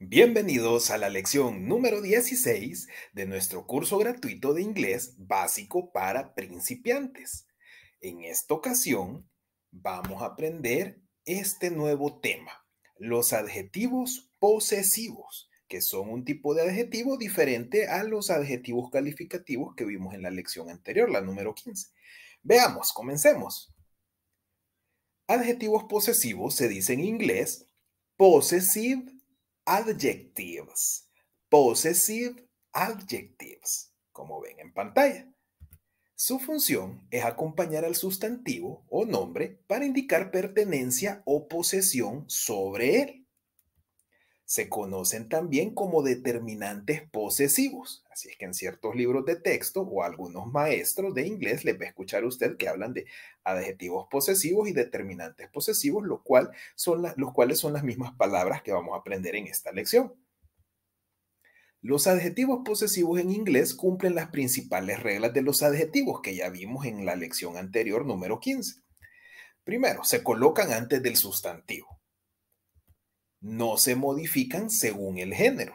Bienvenidos a la lección número 16 de nuestro curso gratuito de inglés básico para principiantes. En esta ocasión vamos a aprender este nuevo tema, los adjetivos posesivos que son un tipo de adjetivo diferente a los adjetivos calificativos que vimos en la lección anterior, la número 15. Veamos, comencemos. Adjetivos posesivos se dicen en inglés possessive adjectives. Possessive adjectives, como ven en pantalla. Su función es acompañar al sustantivo o nombre para indicar pertenencia o posesión sobre él se conocen también como determinantes posesivos. Así es que en ciertos libros de texto o algunos maestros de inglés les va a escuchar usted que hablan de adjetivos posesivos y determinantes posesivos, lo cual son los cuales son las mismas palabras que vamos a aprender en esta lección. Los adjetivos posesivos en inglés cumplen las principales reglas de los adjetivos que ya vimos en la lección anterior número 15. Primero, se colocan antes del sustantivo no se modifican según el género.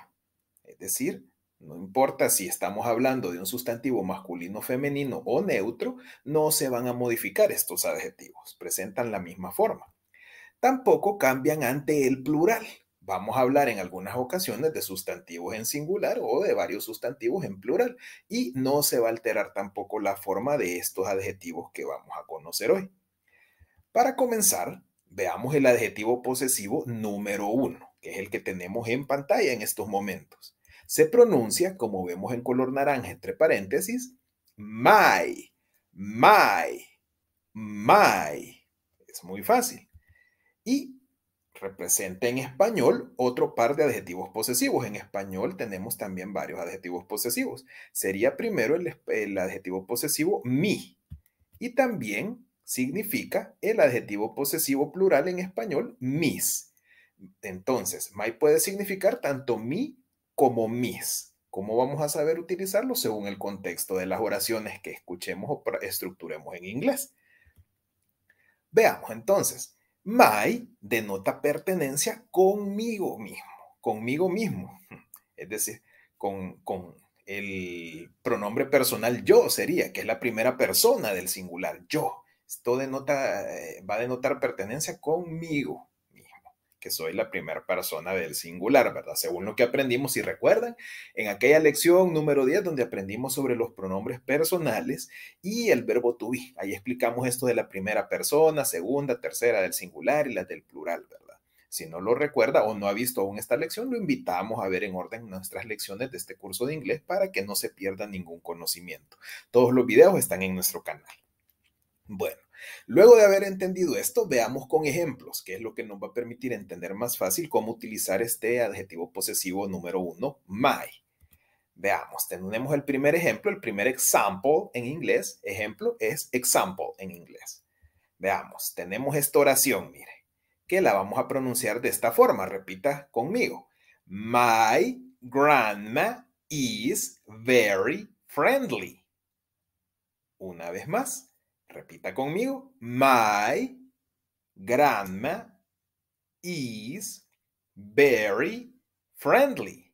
Es decir, no importa si estamos hablando de un sustantivo masculino, femenino o neutro, no se van a modificar estos adjetivos, presentan la misma forma. Tampoco cambian ante el plural. Vamos a hablar en algunas ocasiones de sustantivos en singular o de varios sustantivos en plural y no se va a alterar tampoco la forma de estos adjetivos que vamos a conocer hoy. Para comenzar, Veamos el adjetivo posesivo número uno, que es el que tenemos en pantalla en estos momentos. Se pronuncia, como vemos en color naranja entre paréntesis, my, my, my. Es muy fácil. Y representa en español otro par de adjetivos posesivos. En español tenemos también varios adjetivos posesivos. Sería primero el, adjetivo posesivo mi y también significa el adjetivo posesivo plural en español, mis. Entonces, my puede significar tanto mi como mis. ¿Cómo vamos a saber utilizarlo? Según el contexto de las oraciones que escuchemos o estructuremos en inglés. Veamos entonces. My denota pertenencia conmigo mismo, conmigo mismo. Es decir, con, con el pronombre personal yo sería, que es la primera persona del singular, yo esto denota, eh, va a denotar pertenencia conmigo mismo, que soy la primera persona del singular, ¿verdad? Según lo que aprendimos, si recuerdan, en aquella lección número 10 donde aprendimos sobre los pronombres personales y el verbo to be. Ahí explicamos esto de la primera persona, segunda, tercera del singular y la del plural, ¿verdad? Si no lo recuerda o no ha visto aún esta lección, lo invitamos a ver en orden nuestras lecciones de este curso de inglés para que no se pierda ningún conocimiento. Todos los videos están en nuestro canal. Bueno, Luego de haber entendido esto, veamos con ejemplos, que es lo que nos va a permitir entender más fácil cómo utilizar este adjetivo posesivo número uno, my. Veamos, tenemos el primer ejemplo, el primer example en inglés. Ejemplo es example en inglés. Veamos, tenemos esta oración, mire, que la vamos a pronunciar de esta forma. Repita conmigo. My grandma is very friendly. Una vez más. Repita conmigo. My grandma is very friendly.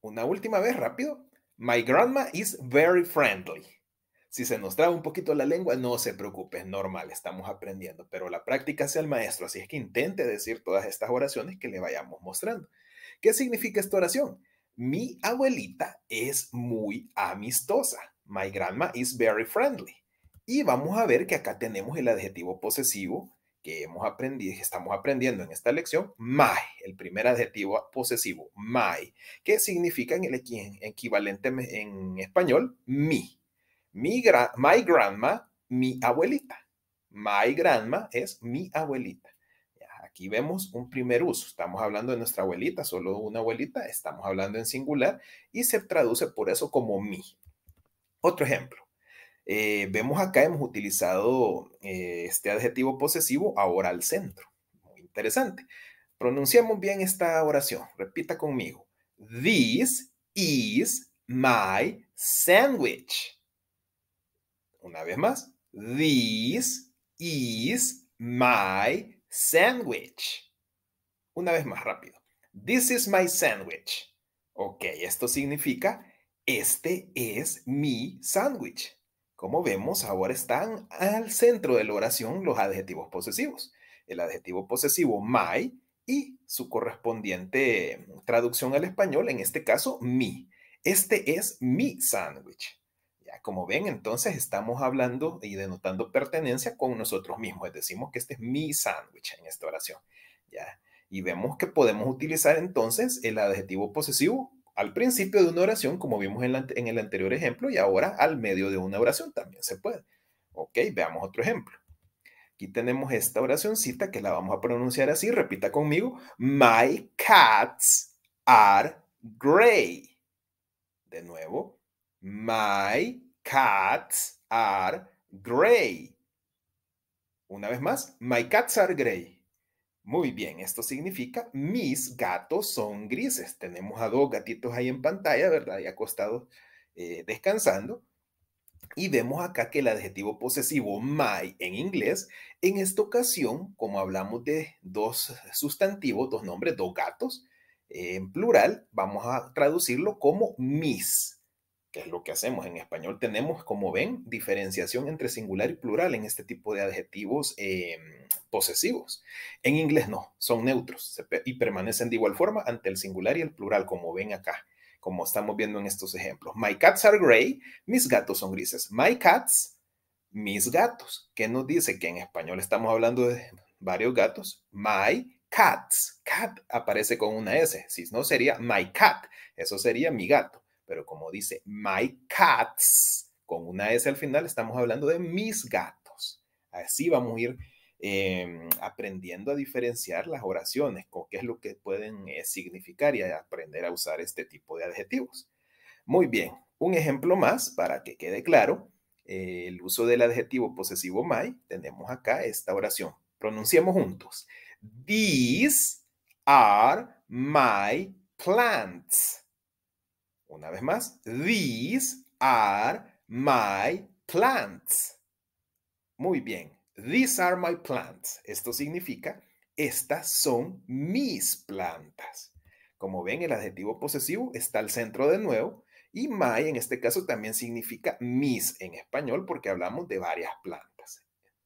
Una última vez, rápido. My grandma is very friendly. Si se nos traba un poquito la lengua, no se preocupe, es normal, estamos aprendiendo, pero la práctica sea el maestro, así es que intente decir todas estas oraciones que le vayamos mostrando. ¿Qué significa esta oración? Mi abuelita es muy amistosa. My grandma is very friendly. Y vamos a ver que acá tenemos el adjetivo posesivo que hemos aprendido, que estamos aprendiendo en esta lección, my, el primer adjetivo posesivo, my, que significa en el equivalente en español, mi. my grandma, mi abuelita. My grandma es mi abuelita. Aquí vemos un primer uso. Estamos hablando de nuestra abuelita, solo una abuelita, estamos hablando en singular y se traduce por eso como mi. Otro ejemplo. Eh, vemos acá, hemos utilizado eh, este adjetivo posesivo ahora al centro. Muy interesante. Pronunciamos bien esta oración. Repita conmigo. This is my sandwich. Una vez más. This is my sandwich. Una vez más rápido. This is my sandwich. Ok, esto significa, este es mi sandwich. Como vemos, ahora están al centro de la oración los adjetivos posesivos. El adjetivo posesivo my y su correspondiente mm, traducción al español, en este caso mi. Este es mi sándwich. Como ven, entonces estamos hablando y denotando pertenencia con nosotros mismos. Decimos que este es mi sándwich en esta oración. ¿ya? Y vemos que podemos utilizar entonces el adjetivo posesivo al principio de una oración, como vimos en, el anterior ejemplo, y ahora al medio de una oración también se puede. Ok, veamos otro ejemplo. Aquí tenemos esta oracioncita que la vamos a pronunciar así. Repita conmigo. My cats are gray. De nuevo. My cats are gray. Una vez más. My cats are gray. Muy bien, esto significa mis gatos son grises. Tenemos a dos gatitos ahí en pantalla, ¿verdad? Y acostados eh, descansando. Y vemos acá que el adjetivo posesivo my en inglés, en esta ocasión, como hablamos de dos sustantivos, dos nombres, dos gatos, en plural, vamos a traducirlo como mis, que es lo que hacemos en español. Tenemos, como ven, diferenciación entre singular y plural en este tipo de adjetivos em, posesivos. En inglés no, son neutros y permanecen de igual forma ante el singular y el plural, como ven acá, como estamos viendo en estos ejemplos. My cats are gray, mis gatos son grises. My cats, mis gatos, ¿Qué nos dice que en español estamos hablando de varios gatos. My cats, cat aparece con una S, si no sería my cat, eso sería mi gato, pero como dice my cats, con una S al final, estamos hablando de mis gatos. Así vamos a ir Em, aprendiendo a diferenciar las oraciones, con qué es lo que pueden eh, significar y aprender a usar este tipo de adjetivos. Muy bien, un ejemplo más para que quede claro eh, el uso del adjetivo posesivo my. Tenemos acá esta oración. Pronunciemos juntos. These are my plants. Una vez más, these are my plants. Muy bien. These are my plants. Esto significa, estas son mis plantas. Como ven, el adjetivo posesivo está al centro de nuevo y my en este caso también significa mis en español porque hablamos de varias plantas.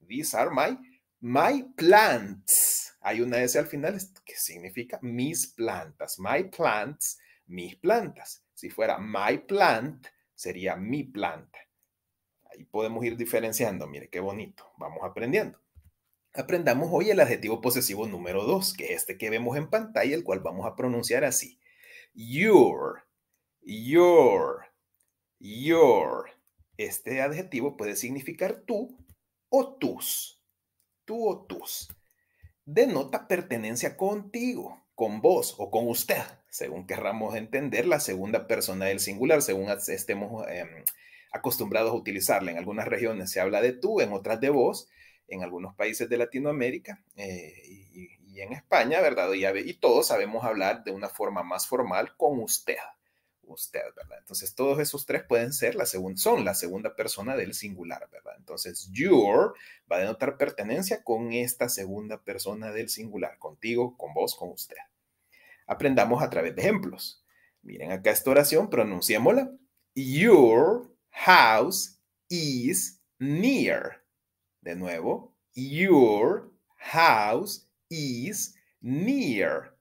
These are my, my plants. Hay una S al final que significa mis plantas. My plants, mis plantas. Si fuera my plant, sería mi planta y podemos ir diferenciando. Mire, qué bonito. Vamos aprendiendo. Aprendamos hoy el adjetivo posesivo número 2, que es este que vemos en pantalla, el cual vamos a pronunciar así. Your, your, your. Este adjetivo puede significar tú o tus. Tú o tus. Denota pertenencia contigo, con vos o con usted, según querramos entender la segunda persona del singular, según estemos em, acostumbrados a utilizarla. En algunas regiones se habla de tú, en otras de vos, en algunos países de Latinoamérica eh, y, en España, ¿verdad? Y, y, todos sabemos hablar de una forma más formal con usted, usted, ¿verdad? Entonces todos esos tres pueden ser la segunda, son la segunda persona del singular, ¿verdad? Entonces your va a denotar pertenencia con esta segunda persona del singular, contigo, con vos, con usted. Aprendamos a través de ejemplos. Miren acá esta oración, pronunciémosla. Your house is near. De nuevo, your house is near.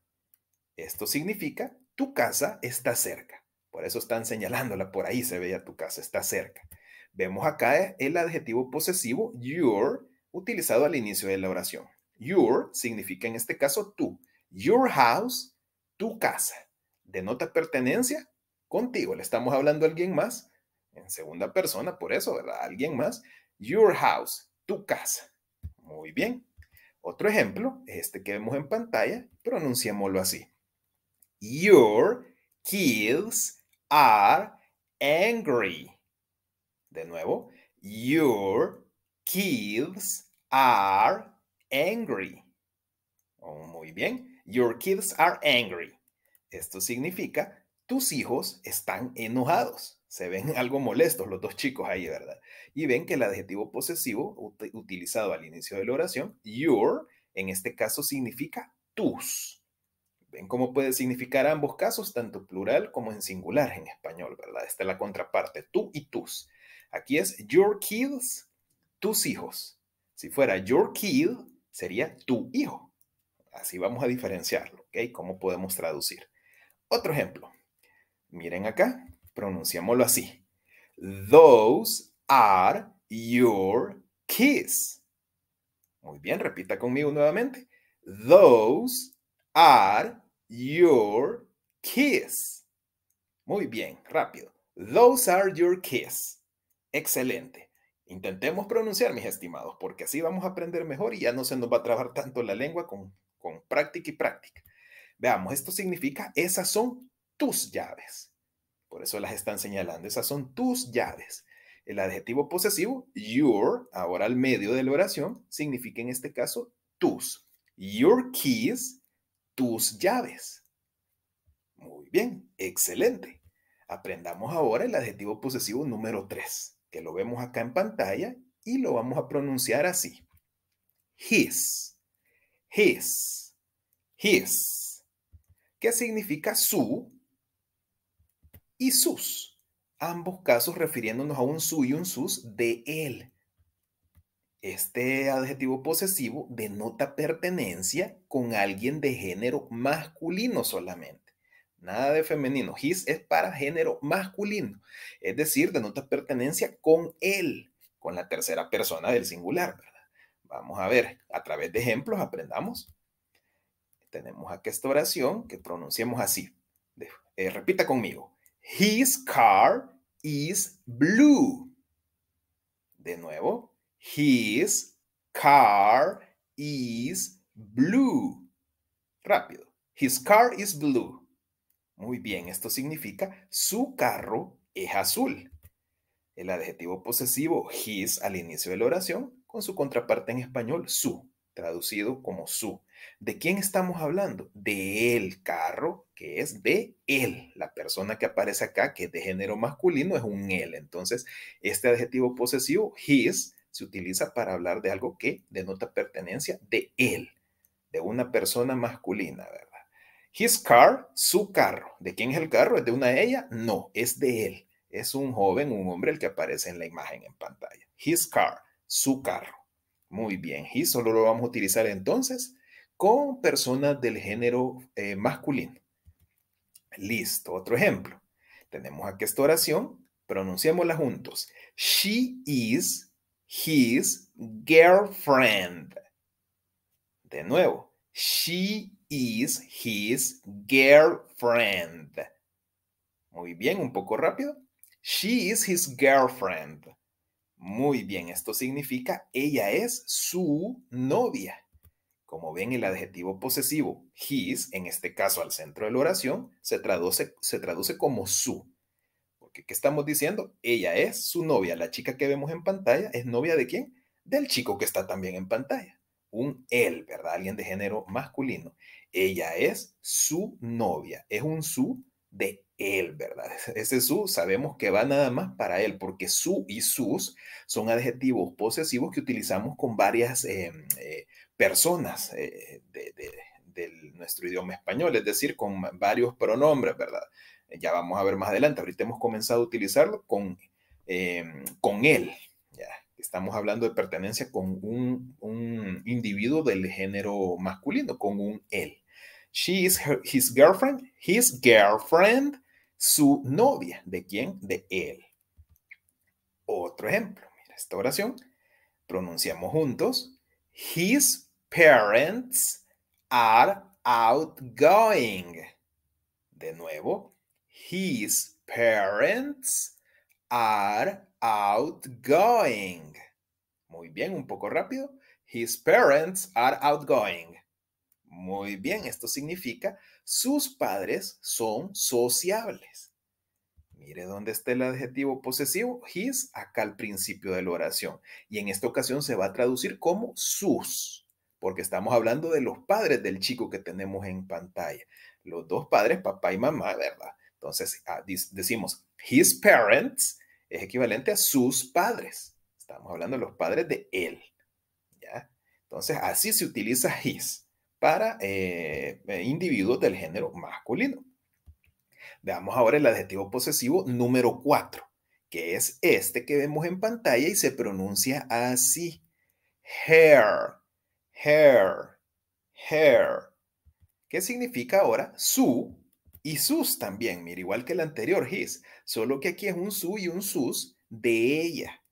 Esto significa tu casa está cerca. Por eso están señalándola, por ahí se veía tu casa, está cerca. Vemos acá eh, el adjetivo posesivo your utilizado al inicio de la oración. Your significa en este caso tú. Your house, tu casa. Denota pertenencia contigo. Le estamos hablando a alguien más en segunda persona, por eso, ¿verdad? Alguien más. Your house, tu casa. Muy bien. Otro ejemplo, este que vemos en pantalla, pronunciémoslo así. Your kids are angry. De nuevo, your kids are angry. Oh, muy bien, your kids are angry. Esto significa tus hijos están enojados se ven algo molestos los dos chicos ahí, ¿verdad? Y ven que el adjetivo posesivo utilizado al inicio de la oración, your, en este caso significa tus. Ven cómo puede significar ambos casos, tanto plural como en singular en español, ¿verdad? Esta es la contraparte, tú y tus. Aquí es your kids, tus hijos. Si fuera your kid, sería tu hijo. Así vamos a diferenciarlo, ¿ok? ¿Cómo podemos traducir? Otro ejemplo. Miren acá, Pronunciámoslo así. Those are your keys. Muy bien, repita conmigo nuevamente. Those are your keys. Muy bien, rápido. Those are your keys. Excelente. Intentemos pronunciar, mis estimados, porque así vamos a aprender mejor y ya no se nos va a trabar tanto la lengua con, con práctica y práctica. Veamos, esto significa, esas son tus llaves. Por eso las están señalando. Esas son tus llaves. El adjetivo posesivo, your, ahora al medio de la oración, significa en este caso tus. Your keys, tus llaves. Muy bien, excelente. Aprendamos ahora el adjetivo posesivo número 3, que lo vemos acá en pantalla y lo vamos a pronunciar así. His, his, his. ¿Qué significa su y sus, ambos casos refiriéndonos a un su y un sus de él. Este adjetivo posesivo denota pertenencia con alguien de género masculino solamente. Nada de femenino. His es para género masculino. Es decir, denota pertenencia con él, con la tercera persona del singular. Vamos a ver, a través de ejemplos aprendamos. Tenemos aquí esta oración que pronunciamos así. Eh, repita conmigo. His car is blue. De nuevo, his car is blue. Rápido. His car is blue. Muy bien, esto significa su carro es azul. El adjetivo posesivo his al inicio de la oración con su contraparte en español su traducido como su. ¿De quién estamos hablando? De el carro, que es de él. La persona que aparece acá, que es de género masculino, es un él. Entonces, este adjetivo posesivo, his, se utiliza para hablar de algo que denota pertenencia de él, de una persona masculina, ¿verdad? His car, su carro. ¿De quién es el carro? ¿Es de una de ella? No, es de él. Es un joven, un hombre el que aparece en la imagen en pantalla. His car, su carro. Muy bien, he solo lo vamos a utilizar entonces con personas del género eh, masculino. Listo, otro ejemplo. Tenemos aquí esta oración, pronunciémosla juntos. She is his girlfriend. De nuevo, she is his girlfriend. Muy bien, un poco rápido. She is his girlfriend. Muy bien, esto significa ella es su novia. Como ven, el adjetivo posesivo, his, en este caso al centro de la oración, se traduce, se traduce como su. Porque, ¿qué estamos diciendo? Ella es su novia. La chica que vemos en pantalla es novia de quién? Del chico que está también en pantalla. Un él, ¿verdad? Alguien de género masculino. Ella es su novia. Es un su de él, ¿verdad? Ese su sabemos que va nada más para él, porque su y sus son adjetivos posesivos que utilizamos con varias em, eh, personas eh, de, nuestro idioma español, es decir, con varios pronombres, ¿verdad? Eh, ya vamos a ver más adelante, ahorita hemos comenzado a utilizarlo con, em, con él, ya. Estamos hablando de pertenencia con un, individuo del género masculino, con un él. She is his girlfriend. His girlfriend su novia. ¿De quién? De él. Otro ejemplo. Mira esta oración. Pronunciamos juntos. His parents are outgoing. De nuevo. His parents are outgoing. Muy bien, un poco rápido. His parents are outgoing. Muy bien, esto significa sus padres son sociables. Mire dónde está el adjetivo posesivo, his, acá al principio de la oración. Y en esta ocasión se va a traducir como sus, porque estamos hablando de los padres del chico que tenemos en pantalla. Los dos padres, papá y mamá, ¿verdad? Entonces ah, decimos, his parents es equivalente a sus padres. Estamos hablando de los padres de él. ¿ya? Entonces así se utiliza his para eh, eh, individuos del género masculino. Veamos ahora el adjetivo posesivo número 4, que es este que vemos en pantalla y se pronuncia así. Hair, hair, hair. ¿Qué significa ahora su y sus también? Mira, igual que el anterior his, solo que aquí es un su y un sus de ella.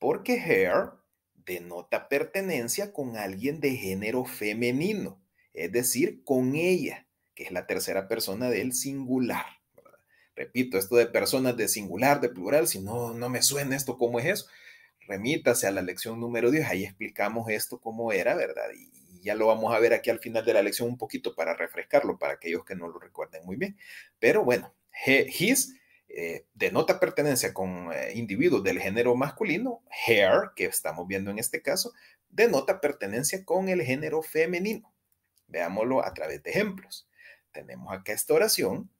Porque hair denota pertenencia con alguien de género femenino es decir, con ella, que es la tercera persona del singular. Repito, esto de personas de singular, de plural, si no, no me suena esto, ¿cómo es eso? Remítase a la lección número 10, ahí explicamos esto cómo era, ¿verdad? Y ya lo vamos a ver aquí al final de la lección un poquito para refrescarlo, para aquellos que no lo recuerden muy bien. Pero bueno, his eh, denota pertenencia con eh, individuos del género masculino, Her, que estamos viendo en este caso, denota pertenencia con el género femenino. Veámoslo a través de ejemplos. Tenemos acá esta oración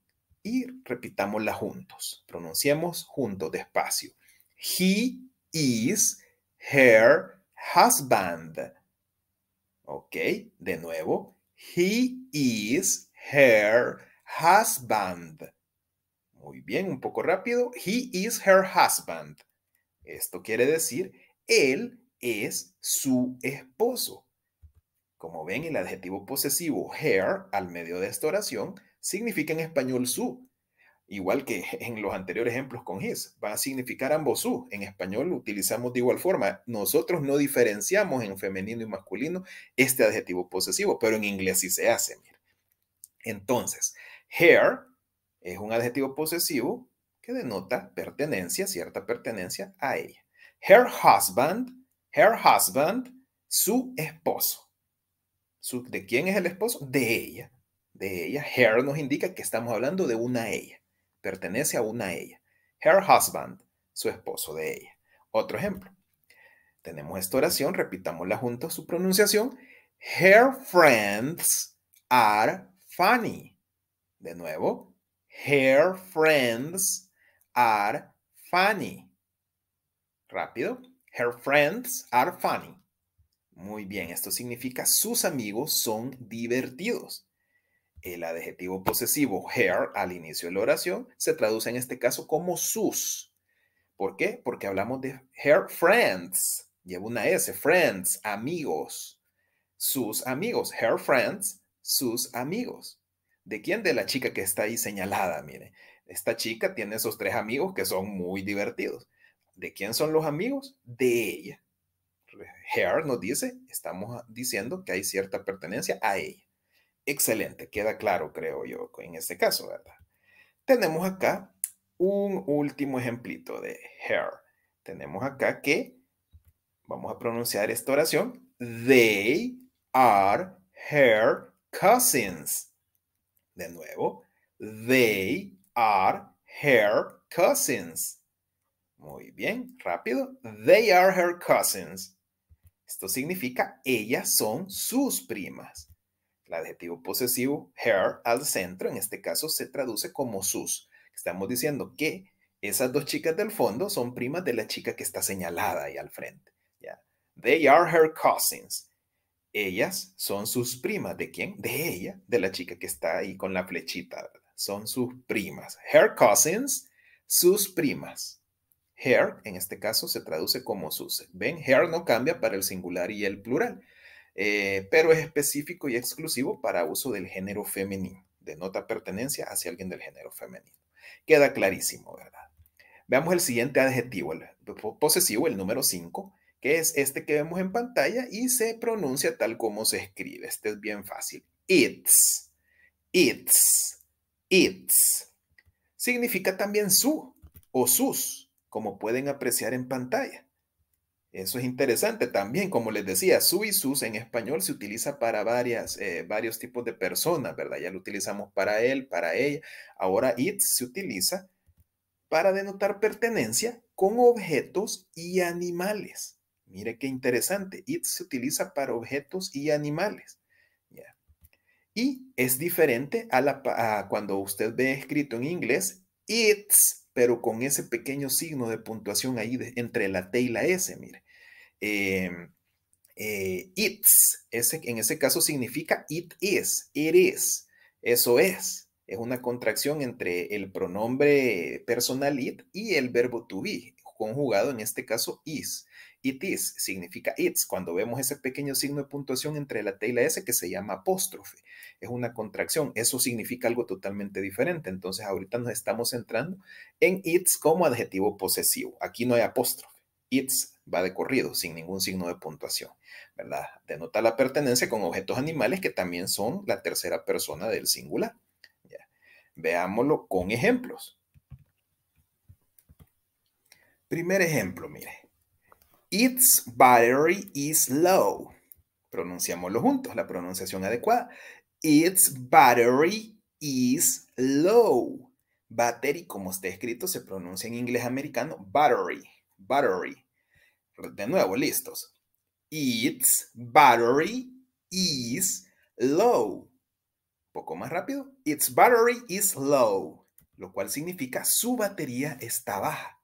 y repitámosla juntos. Pronunciemos juntos despacio. He is her husband. Ok, de nuevo. He is her husband. Muy bien, un poco rápido. He is her husband. Esto quiere decir, él es su esposo. Como ven, el adjetivo posesivo her, al medio de esta oración significa en español su, igual que en los anteriores ejemplos con his, va a significar ambos su. En español utilizamos de igual forma. Nosotros no diferenciamos en femenino y masculino este adjetivo posesivo, pero en inglés sí se hace. Entonces, her es un adjetivo posesivo que denota pertenencia, cierta pertenencia a ella. Her husband, her husband, su esposo. ¿De quién es el esposo? De ella. De ella. Her nos indica que estamos hablando de una ella. Pertenece a una ella. Her husband, su esposo de ella. Otro ejemplo. Tenemos esta oración, repitámosla juntos su pronunciación. Her friends are funny. De nuevo, her friends are funny. Rápido. Her friends are funny. Muy bien, esto significa sus amigos son divertidos. El adjetivo posesivo her, al inicio de la oración se traduce en este caso como sus. ¿Por qué? Porque hablamos de her friends. Lleva una S, friends, amigos. Sus amigos, her friends, sus amigos. ¿De quién? De la chica que está ahí señalada, mire. Esta chica tiene esos tres amigos que son muy divertidos. ¿De quién son los amigos? De ella. Her nos dice, estamos diciendo que hay cierta pertenencia a ella. Excelente, queda claro, creo yo, en este caso, ¿verdad? Tenemos acá un último ejemplito de her. Tenemos acá que vamos a pronunciar esta oración. They are her cousins. De nuevo, they are her cousins. Muy bien, rápido. They are her cousins. Esto significa ellas son sus primas. El adjetivo posesivo, her, al centro, en este caso se traduce como sus. Estamos diciendo que esas dos chicas del fondo son primas de la chica que está señalada ahí al frente. They are her cousins. Ellas son sus primas. ¿De quién? De ella, de la chica que está ahí con la flechita. Son sus primas. Her cousins, sus primas. Hair, en este caso, se traduce como sus. ¿Ven? Hair no cambia para el singular y el plural, eh, pero es específico y exclusivo para uso del género femenino. Denota pertenencia hacia alguien del género femenino. Queda clarísimo, ¿verdad? Veamos el siguiente adjetivo, el posesivo, el número 5, que es este que vemos en pantalla y se pronuncia tal como se escribe. Este es bien fácil. It's, it's, it's. Significa también su o sus como pueden apreciar en pantalla. Eso es interesante también, como les decía, su y sus en español se utiliza para varias, eh, varios tipos de personas, ¿verdad? Ya lo utilizamos para él, para ella. Ahora it se utiliza para denotar pertenencia con objetos y animales. Mire qué interesante, it se utiliza para objetos y animales. Y es diferente a, la, a cuando usted ve escrito en inglés, it's pero con ese pequeño signo de puntuación ahí entre la T y la S, mire. Em, eh, it's, en ese caso significa it is, it is, eso es. Es una contracción entre el pronombre personal it y el verbo to be, conjugado en este caso is. It is significa it's. Cuando vemos ese pequeño signo de puntuación entre la T y la S que se llama apóstrofe, es una contracción. Eso significa algo totalmente diferente. Entonces ahorita nos estamos centrando en it's como adjetivo posesivo. Aquí no hay apóstrofe. It's va de corrido, sin ningún signo de puntuación, ¿verdad? Denota la pertenencia con objetos animales que también son la tercera persona del singular. Veámoslo con ejemplos. Primer ejemplo, mire. Its battery is low. Pronunciámoslo juntos, la pronunciación adecuada. Its battery is low. Battery, como está escrito, se pronuncia en inglés americano, battery, battery. De nuevo, listos. Its battery is low. Un poco más rápido. Its battery is low, lo cual significa su batería está baja.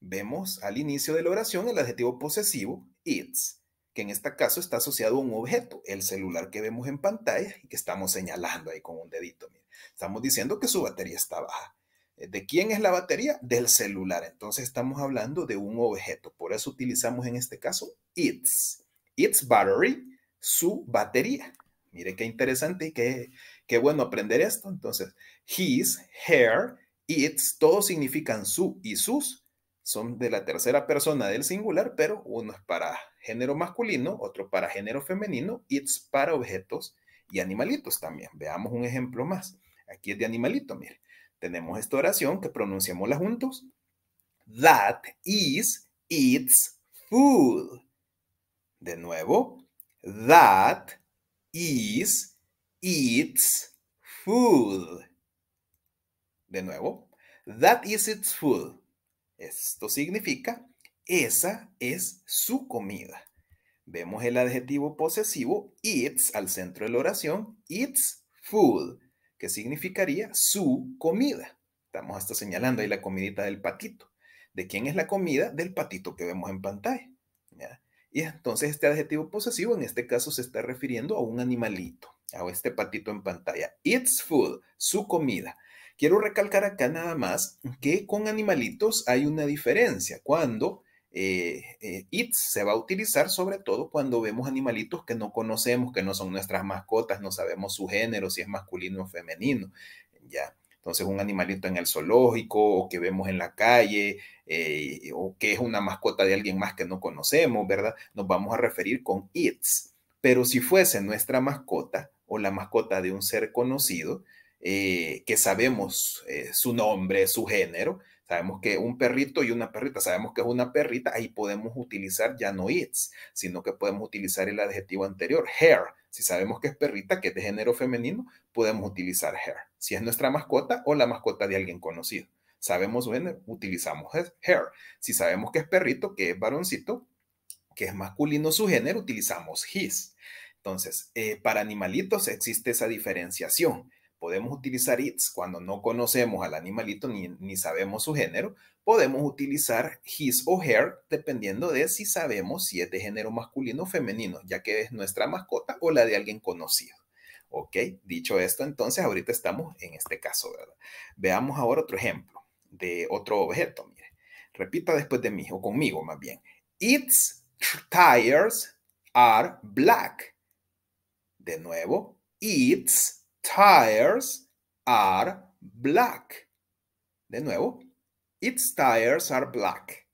Vemos al inicio de la oración el adjetivo posesivo, its, que en este caso está asociado a un objeto, el celular que vemos en pantalla y que estamos señalando ahí con un dedito. Estamos diciendo que su batería está baja. Eh, ¿De quién es la batería? Del celular. Entonces estamos hablando de un objeto. Por eso utilizamos en este caso its. Its battery, su batería. Mire qué interesante y qué, qué bueno aprender esto. Entonces, his, her, its, todos significan su y sus son de la tercera persona del singular, pero uno es para género masculino, otro para género femenino It's para objetos y animalitos también. Veamos un ejemplo más. Aquí es de animalito, mire. Tenemos esta oración que la juntos. That is its food. De nuevo, that is its food. De nuevo, that is its food. Esto significa, esa es su comida. Vemos el adjetivo posesivo, its, al centro de la oración, its food, que significaría su comida. Estamos hasta señalando ahí la comidita del patito. ¿De quién es la comida? Del patito que vemos en pantalla. Y entonces este adjetivo posesivo en este caso se está refiriendo a un animalito, a este patito en pantalla. Its food, su comida. Quiero recalcar acá nada más que con animalitos hay una diferencia. Cuando eh, eh, it se va a utilizar sobre todo cuando vemos animalitos que no conocemos, que no son nuestras mascotas, no sabemos su género, si es masculino o femenino. Ya. Entonces, un animalito en el zoológico o que vemos en la calle eh, o que es una mascota de alguien más que no conocemos, ¿verdad? Nos vamos a referir con its. Pero si fuese nuestra mascota o la mascota de un ser conocido, eh, que sabemos eh, su nombre, su género, sabemos que un perrito y una perrita, sabemos que es una perrita, ahí podemos utilizar ya no its, sino que podemos utilizar el adjetivo anterior, hair. Si sabemos que es perrita, que es de género femenino, podemos utilizar hair. Si es nuestra mascota o la mascota de alguien conocido. Sabemos su género, utilizamos hair. Si sabemos que es perrito, que es varoncito, que es masculino su género, utilizamos his. Entonces, eh, para animalitos existe esa diferenciación podemos utilizar its cuando no conocemos al animalito ni, sabemos su género. Podemos utilizar his o her dependiendo de si sabemos si es de género masculino o femenino, ya que es nuestra mascota o la de alguien conocido. Ok, dicho esto, entonces ahorita estamos en este caso, ¿verdad? Veamos ahora otro ejemplo de otro objeto. Mire, repita después de mí o conmigo más bien. Its tires are black. De nuevo, its tires are black. De nuevo, its tires are black,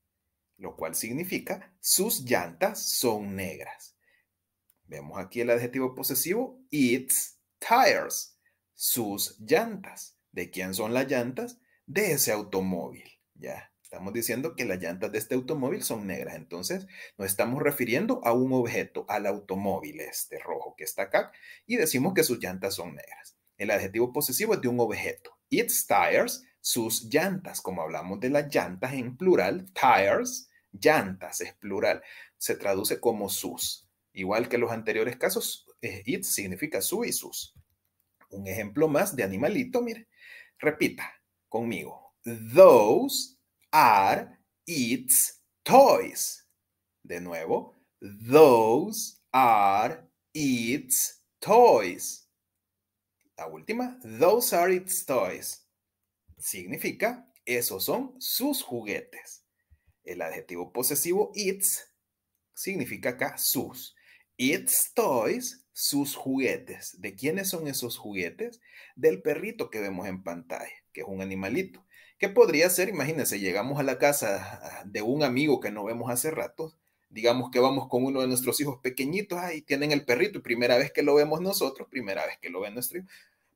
lo cual significa sus llantas son negras. Vemos aquí el adjetivo posesivo, its tires, sus llantas. ¿De quién son las llantas? De ese automóvil, ¿ya? Estamos diciendo que las llantas de este automóvil son negras. Entonces, nos estamos refiriendo a un objeto, al automóvil este rojo que está acá, y decimos que sus llantas son negras. El adjetivo posesivo es de un objeto. Its tires, sus llantas. Como hablamos de las llantas en plural, tires, llantas es plural. Se traduce como sus. Igual que los anteriores casos, eh, it significa su y sus. Un ejemplo más de animalito, mire. Repita conmigo. Those are its toys. De nuevo, those are its toys. La última, those are its toys. Significa, esos son sus juguetes. El adjetivo posesivo its significa acá sus. Its toys, sus juguetes. ¿De quiénes son esos juguetes? Del perrito que vemos en pantalla, que es un animalito. ¿Qué podría ser? Imagínense, llegamos a la casa de un amigo que no vemos hace rato, digamos que vamos con uno de nuestros hijos pequeñitos, ahí tienen el perrito, primera vez que lo vemos nosotros, primera vez que lo ven nuestro hijo,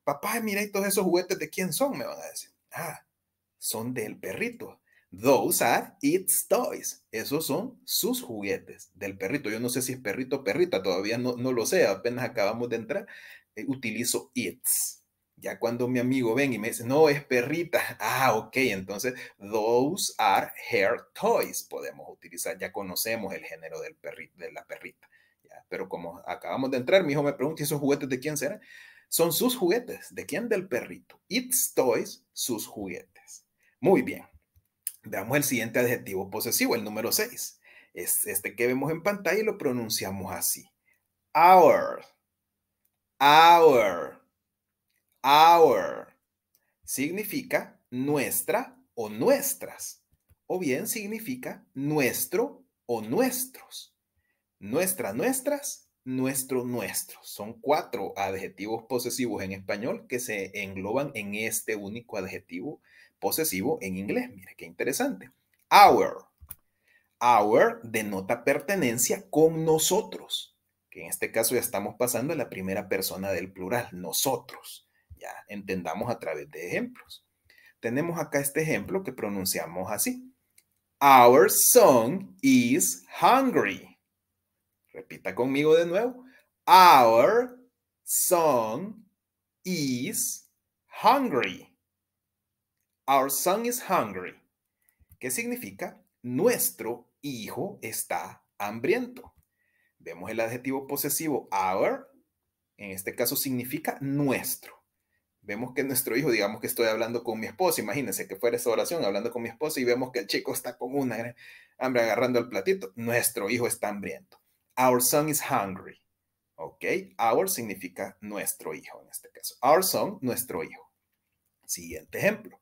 papá, mira, y todos esos juguetes de quién son, me van a decir, ah, son del perrito. Those are its toys. Esos son sus juguetes del perrito. Yo no sé si es perrito o perrita, todavía no, no lo sé, apenas acabamos de entrar. Eh, utilizo its ya cuando mi amigo ven y me dice, no, es perrita. Ah, ok, entonces, those are hair toys. Podemos utilizar, ya conocemos el género del de la perrita. Pero como acabamos de entrar, mi hijo me pregunta, ¿y esos juguetes de quién serán? Son sus juguetes. ¿De quién? Del perrito. Its toys, sus juguetes. Muy bien. Veamos el siguiente adjetivo posesivo, el número 6. Es este que vemos en pantalla y lo pronunciamos así. Our. Our Our significa nuestra o nuestras, o bien significa nuestro o nuestros. Nuestra, nuestras, nuestro, nuestros. Son cuatro adjetivos posesivos en español que se engloban en este único adjetivo posesivo en inglés. Mire, qué interesante. Our. Our denota pertenencia con nosotros, que en este caso ya estamos pasando a la primera persona del plural, nosotros. Ya entendamos a través de ejemplos. Tenemos acá este ejemplo que pronunciamos así. Our son is hungry. Repita conmigo de nuevo. Our son is hungry. Our son is hungry. ¿Qué significa? Nuestro hijo está hambriento. Vemos el adjetivo posesivo our. En este caso significa nuestro. Vemos que nuestro hijo, digamos que estoy hablando con mi esposa, imagínense que fuera esa oración, hablando con mi esposa y vemos que el chico está con una hambre agarrando el platito. Nuestro hijo está hambriento. Our son is hungry. ¿Ok? Our significa nuestro hijo en este caso. Our son, nuestro hijo. Siguiente ejemplo.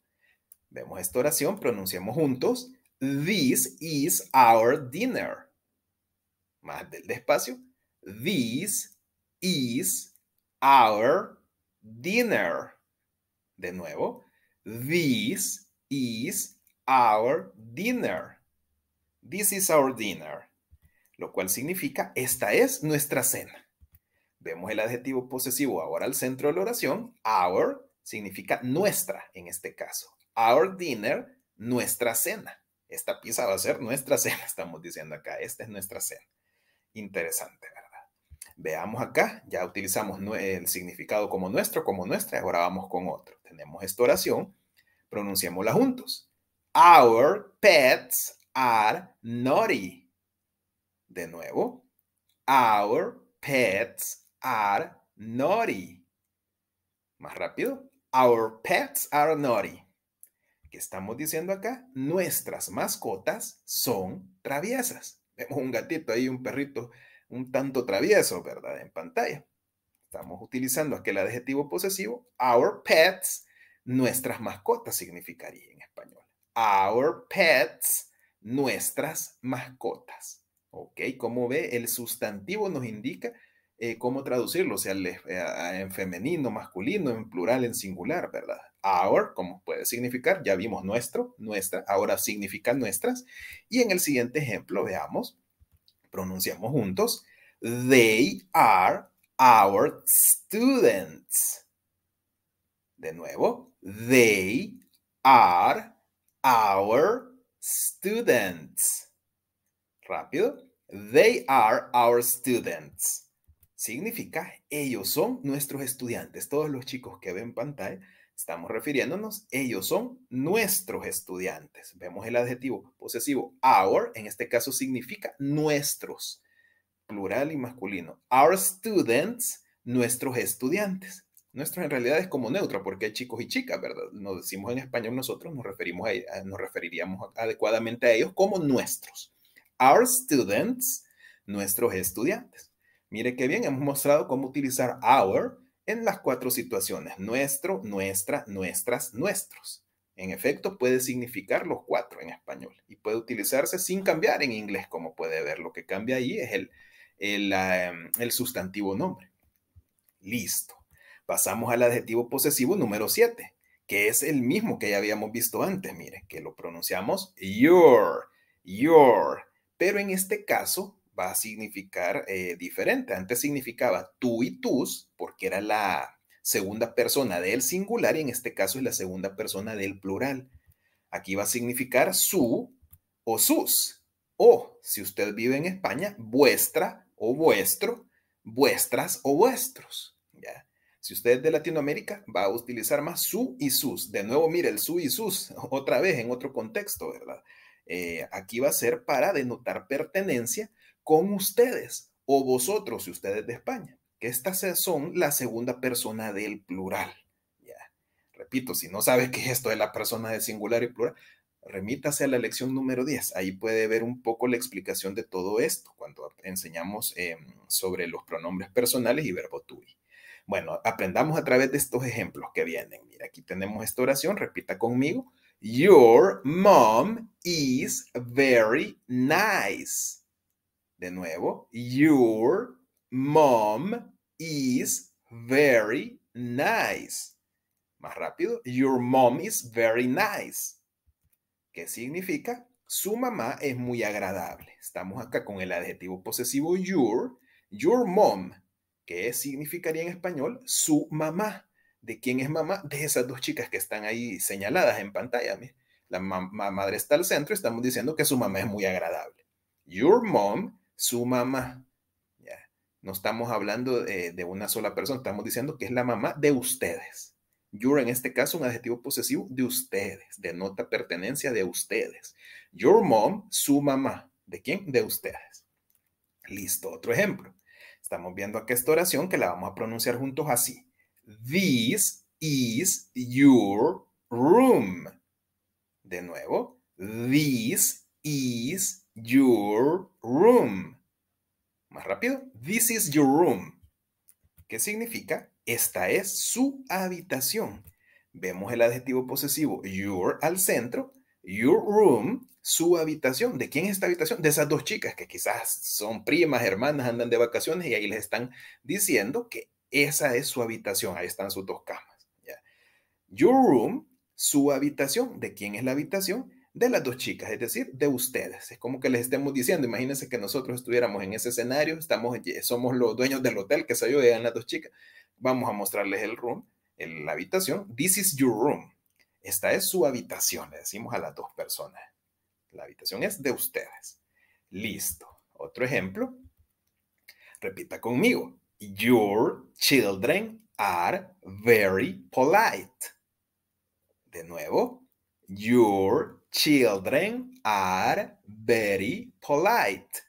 Vemos esta oración, pronunciamos juntos. This is our dinner. Más del despacio. This is our dinner. De nuevo, this is our dinner. This is our dinner. Lo cual significa, esta es nuestra cena. Vemos el adjetivo posesivo ahora al centro de la oración. Our significa nuestra en este caso. Our dinner, nuestra cena. Esta pieza va a ser nuestra cena, estamos diciendo acá. Esta es nuestra cena. Interesante, ¿verdad? Veamos acá, ya utilizamos el significado como nuestro, como nuestra, ahora vamos con otro. Tenemos esta oración, pronunciémosla juntos. Our pets are naughty. De nuevo, our pets are naughty. Más rápido, our pets are naughty. ¿Qué estamos diciendo acá? Nuestras mascotas son traviesas. Vemos un gatito ahí, un perrito un tanto travieso, ¿verdad? En pantalla. Estamos utilizando aquel adjetivo posesivo. Our pets, nuestras mascotas significaría en español. Our pets, nuestras mascotas. ¿Ok? Como ve, el sustantivo nos indica eh, cómo traducirlo, sea, eh, en femenino, masculino, en plural, en singular, ¿verdad? Our, como puede significar, ya vimos nuestro, nuestra, ahora significa nuestras. Y en el siguiente ejemplo, veamos pronunciamos juntos. They are our students. De nuevo, they are our students. Rápido. They are our students. Significa ellos son nuestros estudiantes. Todos los chicos que ven pantalla estamos refiriéndonos, ellos son nuestros estudiantes. Vemos el adjetivo posesivo. Our, en este caso, significa nuestros, plural y masculino. Our students, nuestros estudiantes. Nuestros en realidad es como neutro, porque hay chicos y chicas, ¿verdad? Nos decimos en español nosotros, nos, referimos nos referiríamos adecuadamente a ellos como nuestros. Our students, nuestros estudiantes. Mire qué bien, hemos mostrado cómo utilizar our en las cuatro situaciones, nuestro, nuestra, nuestras, nuestros. En efecto, puede significar los cuatro en español y puede utilizarse sin cambiar en inglés, como puede ver. Lo que cambia ahí es el, el, em, el sustantivo nombre. Listo. Pasamos al adjetivo posesivo número 7, que es el mismo que ya habíamos visto antes. Mire, que lo pronunciamos your, your. Pero en este caso va a significar eh, diferente. Antes significaba tú y tus, porque era la segunda persona del singular y en este caso es la segunda persona del plural. Aquí va a significar su o sus. O, si usted vive en España, vuestra o vuestro, vuestras o vuestros. Si usted es de Latinoamérica, va a utilizar más su y sus. De nuevo, mire, el su y sus, otra vez en otro contexto, ¿verdad? Eh, aquí va a ser para denotar pertenencia con ustedes o vosotros y ustedes de España, que estas son la segunda persona del plural. Repito, si no sabes qué esto es la persona de singular y plural, remítase a la lección número 10. Ahí puede ver un poco la explicación de todo esto cuando enseñamos em, sobre los pronombres personales y verbo tú. Bueno, aprendamos a través de estos ejemplos que vienen. Mira, aquí tenemos esta oración, repita conmigo. Your mom is very nice. De nuevo, your mom is very nice. Más rápido, your mom is very nice. ¿Qué significa? Su mamá es muy agradable. Estamos acá con el adjetivo posesivo your, your mom, que significaría en español su mamá. ¿De quién es mamá? De esas dos chicas que están ahí señaladas en pantalla. La madre está al centro, y estamos diciendo que su mamá es muy agradable. Your mom su mamá. No estamos hablando eh, de, una sola persona, estamos diciendo que es la mamá de ustedes. Your en este caso un adjetivo posesivo de ustedes, denota pertenencia de ustedes. Your mom, su mamá. ¿De quién? De ustedes. Listo, otro ejemplo. Estamos viendo aquí esta oración que la vamos a pronunciar juntos así. This is your room. De nuevo, this is your room. Más rápido, this is your room. ¿Qué significa? Esta es su habitación. Vemos el adjetivo posesivo your al centro, your room, su habitación. ¿De quién es esta habitación? De esas dos chicas que quizás son primas, hermanas, andan de vacaciones y ahí les están diciendo que esa es su habitación. Ahí están sus dos camas. Your room, su habitación. ¿De quién es la habitación? de las dos chicas, es decir, de ustedes. Es como que les estemos diciendo, imagínense que nosotros estuviéramos en ese escenario, estamos, somos los dueños del hotel que se ayudan las dos chicas. Vamos a mostrarles el room, la habitación. This is your room. Esta es su habitación, le decimos a las dos personas. La habitación es de ustedes. Listo. Otro ejemplo. Repita conmigo. Your children are very polite. De nuevo. Your children are very polite.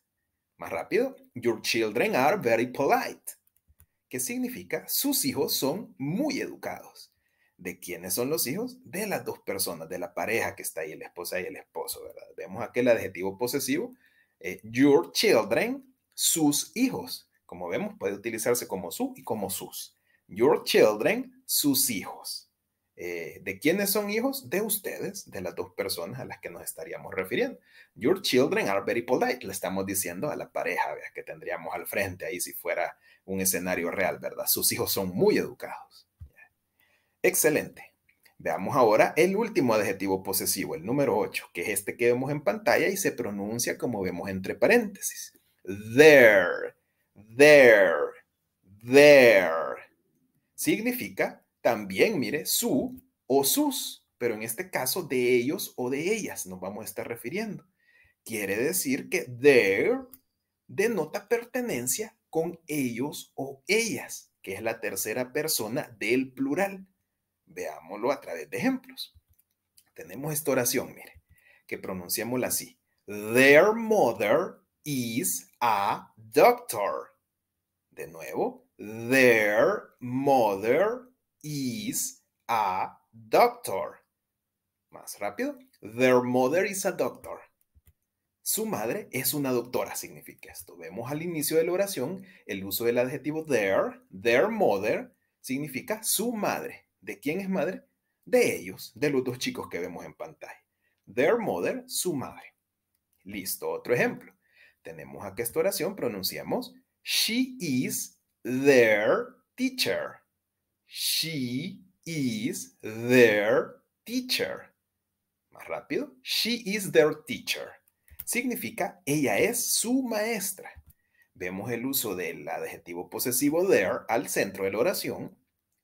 Más rápido. Your children are very polite. ¿Qué significa? Sus hijos son muy educados. ¿De quiénes son los hijos? De las dos personas, de la pareja que está ahí, la esposa y el esposo, ¿verdad? Vemos aquí el adjetivo posesivo. Eh, your children, sus hijos. Como vemos, puede utilizarse como su y como sus. Your children, sus hijos. Eh, ¿De quiénes son hijos? De ustedes, de las dos personas a las que nos estaríamos refiriendo. Your children are very polite, le estamos diciendo a la pareja que tendríamos al frente ahí si fuera un escenario real, ¿verdad? Sus hijos son muy educados. Excelente. Veamos ahora el último adjetivo posesivo, el número 8, que es este que vemos en pantalla y se pronuncia como vemos entre paréntesis. There, there, there. Significa también, mire, su o sus, pero en este caso de ellos o de ellas nos vamos a estar refiriendo. Quiere decir que their denota pertenencia con ellos o ellas, que es la tercera persona del plural. Veámoslo a través de ejemplos. Tenemos esta oración, mire, que pronunciémosla así. Their mother is a doctor. De nuevo, their mother is a doctor. Más rápido. Their mother is a doctor. Su madre es una doctora, significa esto. Vemos al inicio de la oración el uso del adjetivo their. Their mother significa su madre. ¿De quién es madre? De ellos, de los dos chicos que vemos en pantalla. Their mother, su madre. Listo, otro ejemplo. Tenemos aquí esta oración, pronunciamos She is their teacher. She is their teacher. Más rápido. She is their teacher. Significa ella es su maestra. Vemos el uso del adjetivo posesivo their al centro de la oración.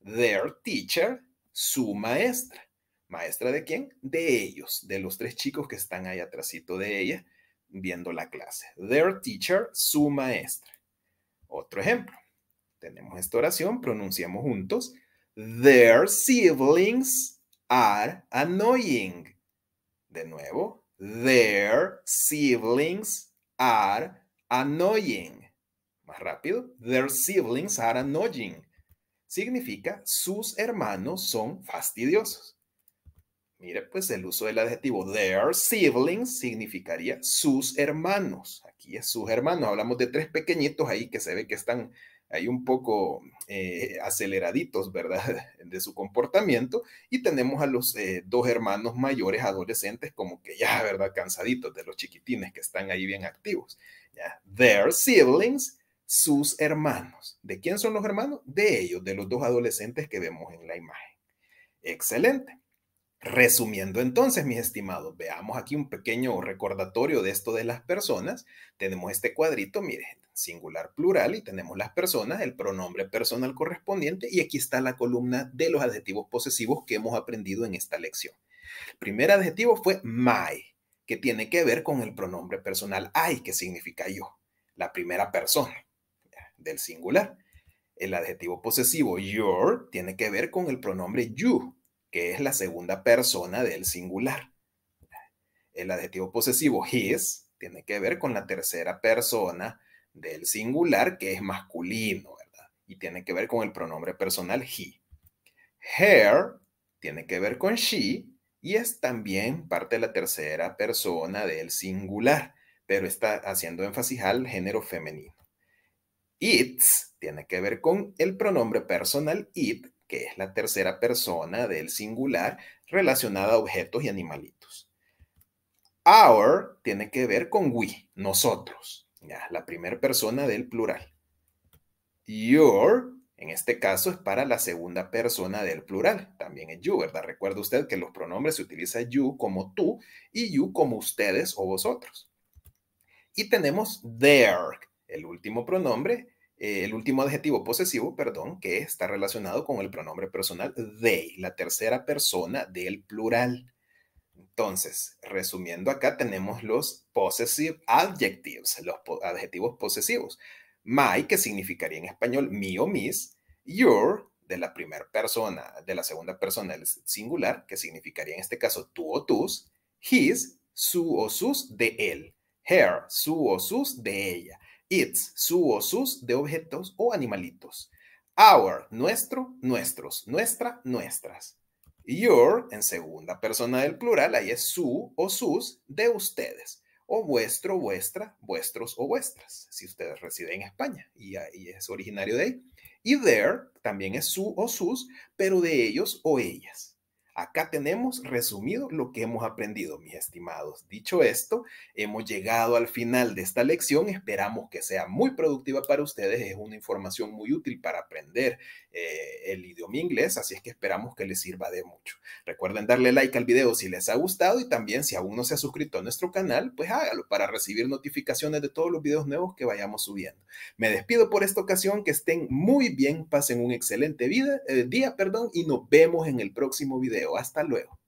Their teacher, su maestra. ¿Maestra de quién? De ellos, de los tres chicos que están ahí atrásito de ella viendo la clase. Their teacher, su maestra. Otro ejemplo. Tenemos esta oración, pronunciamos juntos. Their siblings are annoying. De nuevo, their siblings are annoying. Más rápido, their siblings are annoying. Significa sus hermanos son fastidiosos. Mire, pues el uso del adjetivo their siblings significaría sus hermanos. Aquí es sus hermanos. Hablamos de tres pequeñitos ahí que se ve que están hay un poco eh, aceleraditos, ¿verdad? De su comportamiento. Y tenemos a los eh, dos hermanos mayores adolescentes como que ya, ¿verdad? Cansaditos de los chiquitines que están ahí bien activos. Their siblings, sus hermanos. ¿De quién son los hermanos? De ellos, de los dos adolescentes que vemos en la imagen. Excelente. Resumiendo entonces, mis estimados, veamos aquí un pequeño recordatorio de esto de las personas. Tenemos este cuadrito, miren, singular plural y tenemos las personas, el pronombre personal correspondiente y aquí está la columna de los adjetivos posesivos que hemos aprendido en esta lección. El primer adjetivo fue my, que tiene que ver con el pronombre personal I, que significa yo, la primera persona del singular. El adjetivo posesivo your tiene que ver con el pronombre you, que es la segunda persona del singular. El adjetivo posesivo his tiene que ver con la tercera persona del singular, que es masculino, ¿verdad? Y tiene que ver con el pronombre personal he. Her tiene que ver con she y es también parte de la tercera persona del singular, pero está haciendo énfasis al género femenino. It's tiene que ver con el pronombre personal it, que es la tercera persona del singular relacionada a objetos y animalitos. Our tiene que ver con we, nosotros, la primera persona del plural. Your, en este caso, es para la segunda persona del plural, también es you, ¿verdad? Recuerda usted que los pronombres se utiliza you como tú y you como ustedes o vosotros. Y tenemos their, el último pronombre, eh, el último adjetivo posesivo, perdón, que está relacionado con el pronombre personal they, la tercera persona del plural. Entonces, resumiendo acá, tenemos los possessive adjectives, los adjetivos posesivos. My, que significaría en español mi o mis, your, de la primera persona, de la segunda persona, el singular, que significaría en este caso tú o tus, his, su o sus de él, her, su o sus de ella, its, su o sus, de objetos o animalitos. Our, nuestro, nuestros, nuestra, nuestras. Your, en segunda persona del plural, ahí es su o sus, de ustedes. O vuestro, vuestra, vuestros o vuestras, si ustedes residen en España y, es originario de ahí. Y their también es su o sus, pero de ellos o ellas. Acá tenemos resumido lo que hemos aprendido, mis estimados. Dicho esto, hemos llegado al final de esta lección. Esperamos que sea muy productiva para ustedes. Es una información muy útil para aprender eh, el idioma inglés, así es que esperamos que les sirva de mucho. Recuerden darle like al video si les ha gustado y también si aún no se ha suscrito a nuestro canal, pues hágalo para recibir notificaciones de todos los videos nuevos que vayamos subiendo. Me despido por esta ocasión, que estén muy bien, pasen un excelente eh, día perdón, y nos vemos en el próximo video. Hasta luego.